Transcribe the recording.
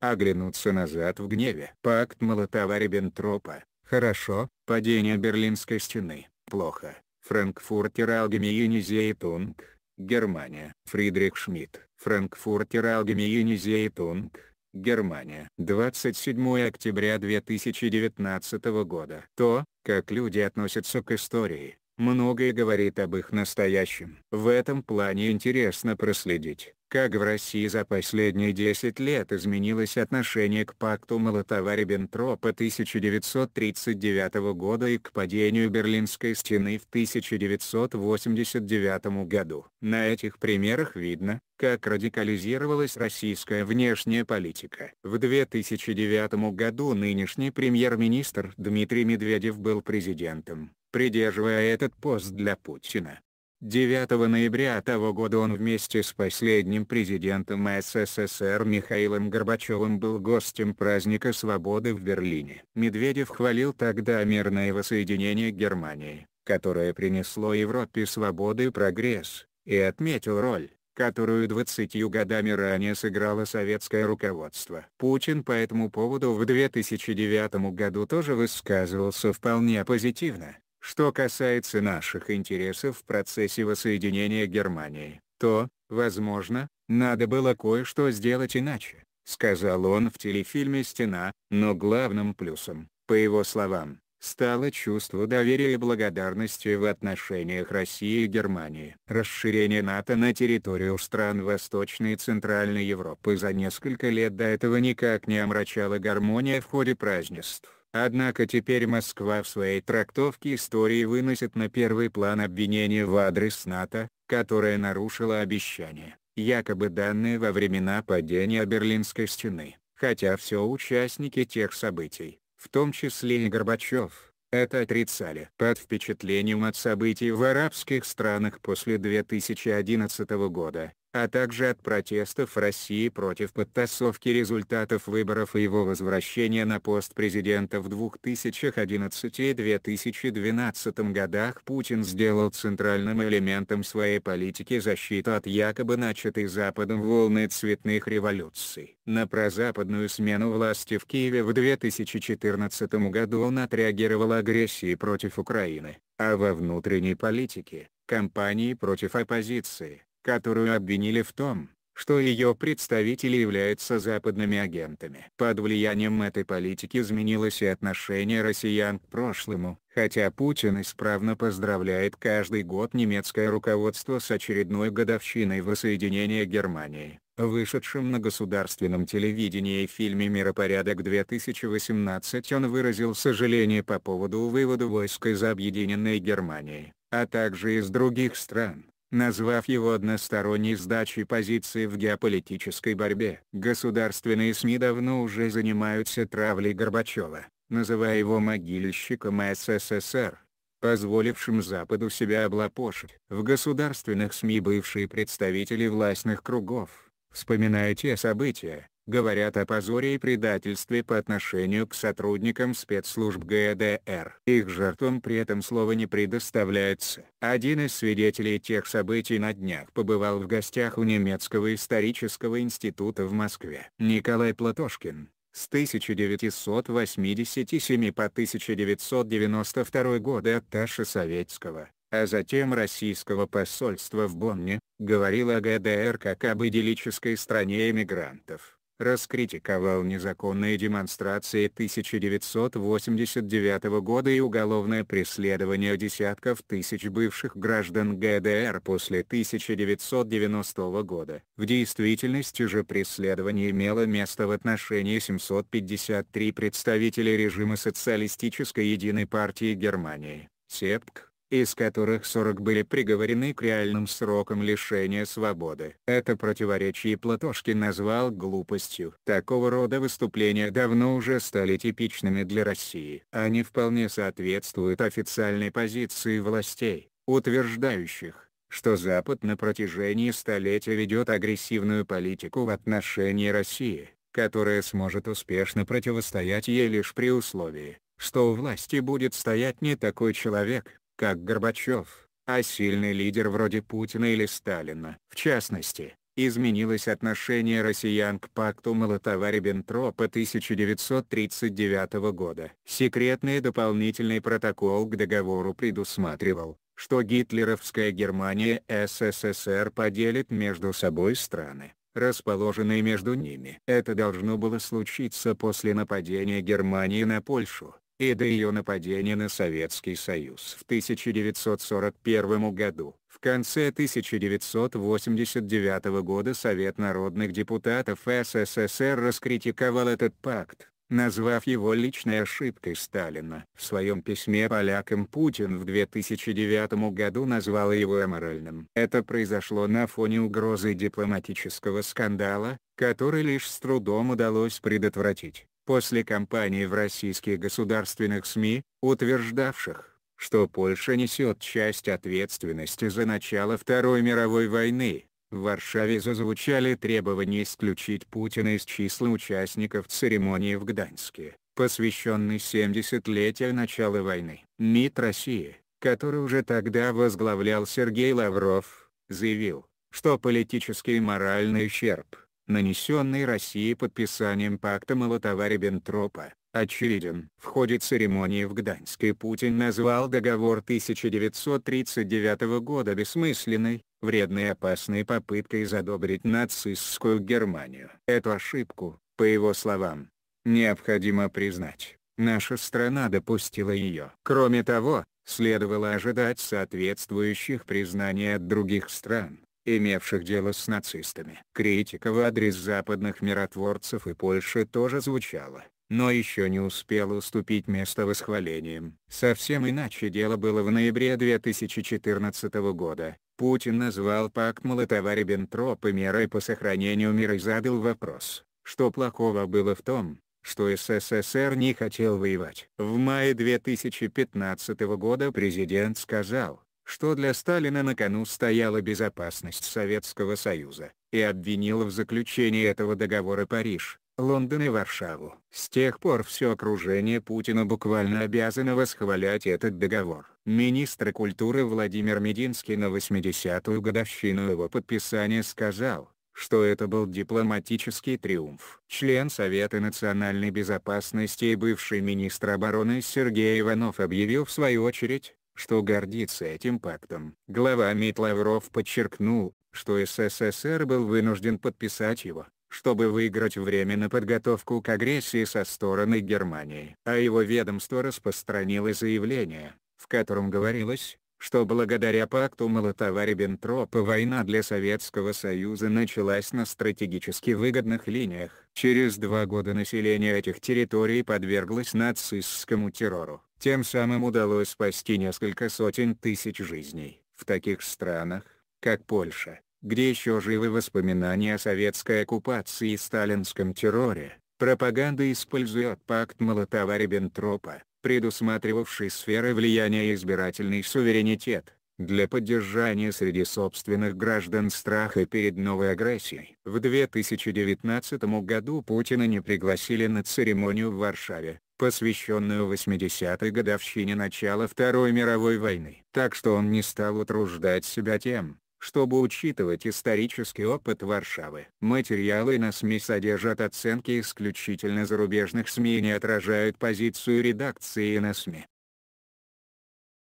оглянуться назад в гневе. Пакт Молотова-Риббентропа, хорошо, падение Берлинской стены, плохо, Франкфуртер Алгемиене Зейтунг, Германия. Фридрих Шмидт, Франкфуртер Алгемиене Зейтунг, Германия. 27 октября 2019 года. То, как люди относятся к истории, многое говорит об их настоящем. В этом плане интересно проследить как в России за последние 10 лет изменилось отношение к пакту Молотова-Риббентропа 1939 года и к падению Берлинской стены в 1989 году. На этих примерах видно, как радикализировалась российская внешняя политика. В 2009 году нынешний премьер-министр Дмитрий Медведев был президентом, придерживая этот пост для Путина. 9 ноября того года он вместе с последним президентом СССР Михаилом Горбачевым был гостем праздника свободы в Берлине. Медведев хвалил тогда мирное воссоединение Германии, которое принесло Европе свободу и прогресс, и отметил роль, которую 20 годами ранее сыграло советское руководство. Путин по этому поводу в 2009 году тоже высказывался вполне позитивно. Что касается наших интересов в процессе воссоединения Германии, то, возможно, надо было кое-что сделать иначе, сказал он в телефильме «Стена», но главным плюсом, по его словам, стало чувство доверия и благодарности в отношениях России и Германии. Расширение НАТО на территорию стран Восточной и Центральной Европы за несколько лет до этого никак не омрачало гармония в ходе празднеств. Однако теперь Москва в своей трактовке истории выносит на первый план обвинение в адрес НАТО, которое нарушило обещание, якобы данные во времена падения Берлинской стены, хотя все участники тех событий, в том числе и Горбачев, это отрицали. Под впечатлением от событий в арабских странах после 2011 года, а также от протестов России против подтасовки результатов выборов и его возвращения на пост президента в 2011 и 2012 годах Путин сделал центральным элементом своей политики защиту от якобы начатой Западом волны цветных революций. На прозападную смену власти в Киеве в 2014 году он отреагировал агрессией против Украины, а во внутренней политике – кампании против оппозиции которую обвинили в том, что ее представители являются западными агентами. Под влиянием этой политики изменилось и отношение россиян к прошлому, хотя Путин исправно поздравляет каждый год немецкое руководство с очередной годовщиной воссоединения Германии, вышедшим на государственном телевидении и фильме «Миропорядок-2018» он выразил сожаление по поводу вывода войск из объединенной Германии, а также из других стран назвав его односторонней сдачей позиции в геополитической борьбе. Государственные СМИ давно уже занимаются травлей Горбачева, называя его могильщиком СССР позволившим Западу себя облапошить. В государственных СМИ бывшие представители властных кругов, вспоминая те события, говорят о позоре и предательстве по отношению к сотрудникам спецслужб ГДР. Их жертвам при этом слова не предоставляется. Один из свидетелей тех событий на днях побывал в гостях у немецкого исторического института в Москве. Николай Платошкин, с 1987 по 1992 годы атташе советского, а затем российского посольства в Бонне, говорила о ГДР как об идиллической стране эмигрантов раскритиковал незаконные демонстрации 1989 года и уголовное преследование десятков тысяч бывших граждан ГДР после 1990 года. В действительности же преследование имело место в отношении 753 представителей режима социалистической единой партии Германии, СЕПК, из которых 40 были приговорены к реальным срокам лишения свободы. Это противоречие Платошкин назвал глупостью. Такого рода выступления давно уже стали типичными для России. Они вполне соответствуют официальной позиции властей, утверждающих, что Запад на протяжении столетия ведет агрессивную политику в отношении России, которая сможет успешно противостоять ей лишь при условии, что у власти будет стоять не такой человек, как Горбачев, а сильный лидер вроде Путина или Сталина. В частности, изменилось отношение россиян к пакту Молотова-Риббентропа 1939 года. Секретный дополнительный протокол к договору предусматривал, что гитлеровская Германия и СССР поделит между собой страны, расположенные между ними. Это должно было случиться после нападения Германии на Польшу и до ее нападения на Советский Союз в 1941 году. В конце 1989 года Совет народных депутатов СССР раскритиковал этот пакт, назвав его личной ошибкой Сталина. В своем письме полякам Путин в 2009 году назвал его аморальным. Это произошло на фоне угрозы дипломатического скандала, который лишь с трудом удалось предотвратить после кампании в российских государственных СМИ, утверждавших, что Польша несет часть ответственности за начало Второй мировой войны. В Варшаве зазвучали требования исключить Путина из числа участников церемонии в Гданьске, посвященной 70-летию начала войны. МИД России, который уже тогда возглавлял Сергей Лавров, заявил, что политический и моральный ущерб, нанесенный России подписанием пакта Молотова-Риббентропа, очевиден. В ходе церемонии в Гданьске Путин назвал договор 1939 года бессмысленной, вредной и опасной попыткой задобрить нацистскую Германию. Эту ошибку, по его словам, необходимо признать. Наша страна допустила ее. Кроме того, следовало ожидать соответствующих признаний от других стран имевших дело с нацистами. Критика в адрес западных миротворцев и Польши тоже звучала, но еще не успела уступить место восхвалениям. Совсем иначе дело было в ноябре 2014 года. Путин назвал пакт Молотова-Риббентропа мерой по сохранению мира и задал вопрос, что плохого было в том, что СССР не хотел воевать. В мае 2015 года президент сказал, что для Сталина на кону стояла безопасность Советского Союза, и обвинила в заключении этого договора Париж, Лондон и Варшаву. С тех пор все окружение Путина буквально обязано восхвалять этот договор. Министр культуры Владимир Мединский на 80-ю годовщину его подписания сказал, что это был дипломатический триумф. Член Совета национальной безопасности и бывший министр обороны Сергей Иванов объявил в свою очередь, что гордится этим пактом. Глава МИД Лавров подчеркнул, что СССР был вынужден подписать его, чтобы выиграть время на подготовку к агрессии со стороны Германии. А его ведомство распространило заявление, в котором говорилось, что благодаря пакту Молотова-Риббентропа война для Советского Союза началась на стратегически выгодных линиях. Через два года население этих территорий подверглось нацистскому террору. Тем самым удалось спасти несколько сотен тысяч жизней. В таких странах, как Польша, где еще живы воспоминания о советской оккупации и сталинском терроре, пропаганда использует пакт Молотова-Риббентропа, предусматривавший сферы влияния и избирательный суверенитет, для поддержания среди собственных граждан страха перед новой агрессией. В 2019 году Путина не пригласили на церемонию в Варшаве, посвященную 80-й годовщине начала Второй мировой войны. Так что он не стал утруждать себя тем, чтобы учитывать исторический опыт Варшавы. Материалы на СМИ содержат оценки исключительно зарубежных СМИ и не отражают позицию редакции на СМИ.